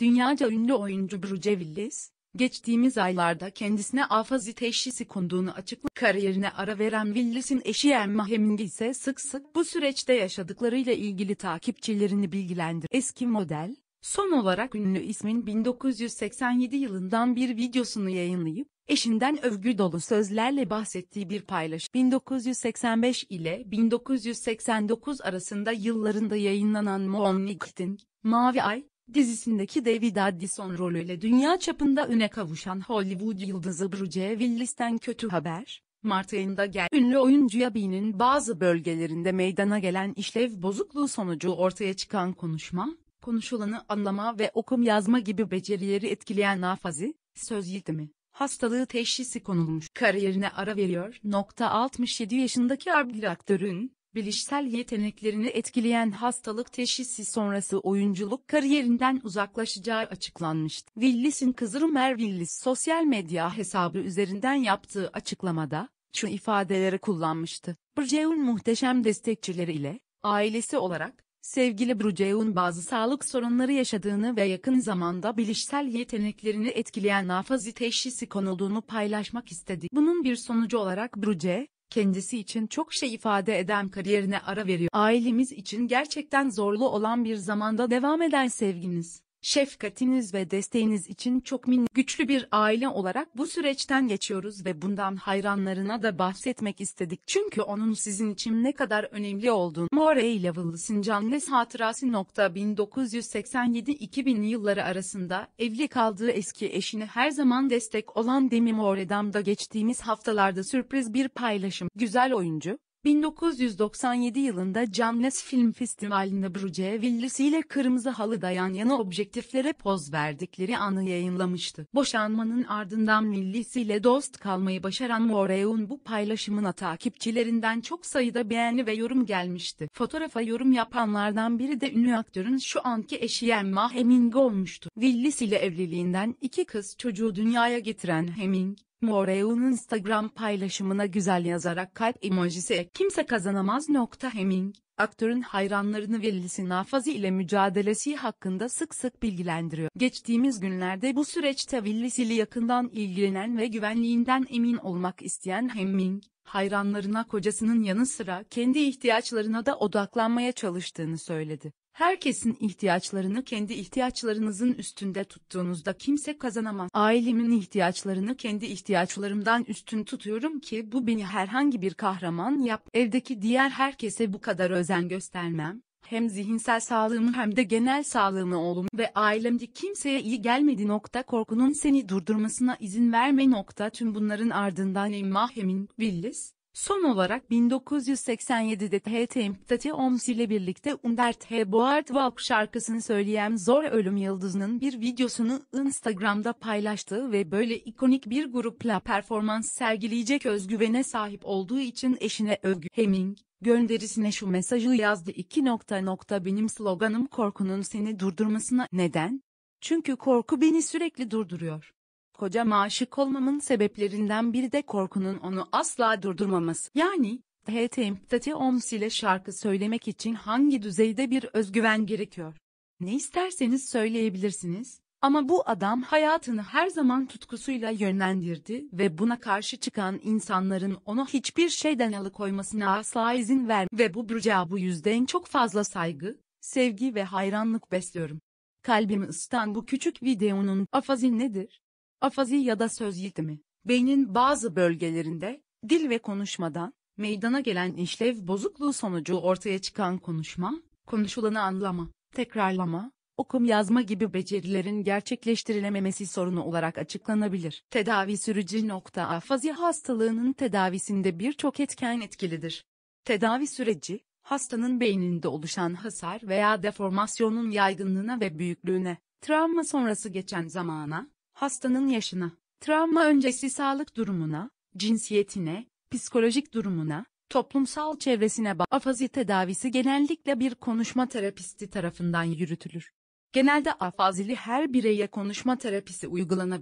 Dünyaca ünlü oyuncu Bruce Willis, geçtiğimiz aylarda kendisine afazi teşhisi konduğunu açıkladı. Kariyerine ara veren Willis'in eşi Emma Heming ise sık sık bu süreçte yaşadıklarıyla ilgili takipçilerini bilgilendir. Eski model, son olarak ünlü ismin 1987 yılından bir videosunu yayınlayıp, eşinden övgü dolu sözlerle bahsettiği bir paylaş. 1985 ile 1989 arasında yıllarında yayınlanan Morning Mavi Ay, Dizisindeki David Addison rolüyle dünya çapında üne kavuşan Hollywood yıldızı Bruce Willis'ten kötü haber, Mart ayında gel ünlü oyuncu beynin bazı bölgelerinde meydana gelen işlev bozukluğu sonucu ortaya çıkan konuşma, konuşulanı anlama ve okum yazma gibi becerileri etkileyen nafazi, söz yitimi, hastalığı teşhisi konulmuş. Kariyerine ara veriyor. 67 yaşındaki Arbil aktörün, bilişsel yeteneklerini etkileyen hastalık teşhisi sonrası oyunculuk kariyerinden uzaklaşacağı açıklanmıştı. Willis'in kızı Mer Willis sosyal medya hesabı üzerinden yaptığı açıklamada, şu ifadeleri kullanmıştı. Bruce'un muhteşem destekçileriyle, ailesi olarak, sevgili Bruce'un bazı sağlık sorunları yaşadığını ve yakın zamanda bilişsel yeteneklerini etkileyen nafazi teşhisi konulduğunu paylaşmak istedi. Bunun bir sonucu olarak Bruce, kendisi için çok şey ifade eden kariyerine ara veriyor. Ailemiz için gerçekten zorlu olan bir zamanda devam eden sevginiz, Şefkatiniz ve desteğiniz için çok min güçlü bir aile olarak bu süreçten geçiyoruz ve bundan hayranlarına da bahsetmek istedik. Çünkü onun sizin için ne kadar önemli olduğunu. Morey Level Sincanles hatırası nokta 1987-2000 yılları arasında evli kaldığı eski eşine her zaman destek olan Demi Moredam'da geçtiğimiz haftalarda sürpriz bir paylaşım. Güzel oyuncu, 1997 yılında Cannes Film Festivali'nde Bruce Willis ile Kırmızı Halı'da yan yana objektiflere poz verdikleri anı yayınlamıştı. Boşanmanın ardından Willis ile dost kalmayı başaran Moreo'nun bu paylaşımına takipçilerinden çok sayıda beğeni ve yorum gelmişti. Fotoğrafa yorum yapanlardan biri de ünlü aktörün şu anki eşi Emma Heming olmuştu. Willis ile evliliğinden iki kız çocuğu dünyaya getiren Heming, Moreu'nun Instagram paylaşımına güzel yazarak kalp emojisi kimse kazanamaz nokta Heming, aktörün hayranlarını Willis'in hafazı ile mücadelesi hakkında sık sık bilgilendiriyor. Geçtiğimiz günlerde bu süreçte Willis ile yakından ilgilenen ve güvenliğinden emin olmak isteyen Heming, hayranlarına kocasının yanı sıra kendi ihtiyaçlarına da odaklanmaya çalıştığını söyledi. Herkesin ihtiyaçlarını kendi ihtiyaçlarınızın üstünde tuttuğunuzda kimse kazanamaz. Ailemin ihtiyaçlarını kendi ihtiyaçlarımdan üstün tutuyorum ki bu beni herhangi bir kahraman yap. Evdeki diğer herkese bu kadar özen göstermem, hem zihinsel sağlığımı hem de genel sağlığımı oğlum ve ailemde kimseye iyi gelmedi nokta korkunun seni durdurmasına izin verme nokta tüm bunların ardından Emma Hemin Willis, Son olarak 1987'de TT Imptati Oms ile birlikte Under the Boardwalk şarkısını söyleyen Zor Ölüm Yıldızı'nın bir videosunu Instagram'da paylaştığı ve böyle ikonik bir grupla performans sergileyecek özgüvene sahip olduğu için eşine övgü Heming, gönderisine şu mesajı yazdı. 2 nokta nokta benim sloganım korkunun seni durdurmasına neden? Çünkü korku beni sürekli durduruyor. Koca aşık olmamın sebeplerinden biri de korkunun onu asla durdurmaması. Yani, THT Emptati Oms ile şarkı söylemek için hangi düzeyde bir özgüven gerekiyor? Ne isterseniz söyleyebilirsiniz, ama bu adam hayatını her zaman tutkusuyla yönlendirdi ve buna karşı çıkan insanların onu hiçbir şeyden alıkoymasına asla izin ver ve bu burcuğa bu yüzden çok fazla saygı, sevgi ve hayranlık besliyorum. Kalbimi ısıtan bu küçük videonun afazi nedir? afazi ya da söz yitimi, beynin bazı bölgelerinde, dil ve konuşmadan, meydana gelen işlev bozukluğu sonucu ortaya çıkan konuşma, konuşulanı anlama, tekrarlama, okum yazma gibi becerilerin gerçekleştirilememesi sorunu olarak açıklanabilir. Tedavi süreci nokta afazi hastalığının tedavisinde birçok etken etkilidir. Tedavi süreci, hastanın beyninde oluşan hasar veya deformasyonun yaygınlığına ve büyüklüğüne, travma sonrası geçen zamana, hastanın yaşına, travma öncesi sağlık durumuna, cinsiyetine, psikolojik durumuna, toplumsal çevresine bağlı afazi tedavisi genellikle bir konuşma terapisti tarafından yürütülür. Genelde afazili her bireye konuşma terapisi uygulanabilir.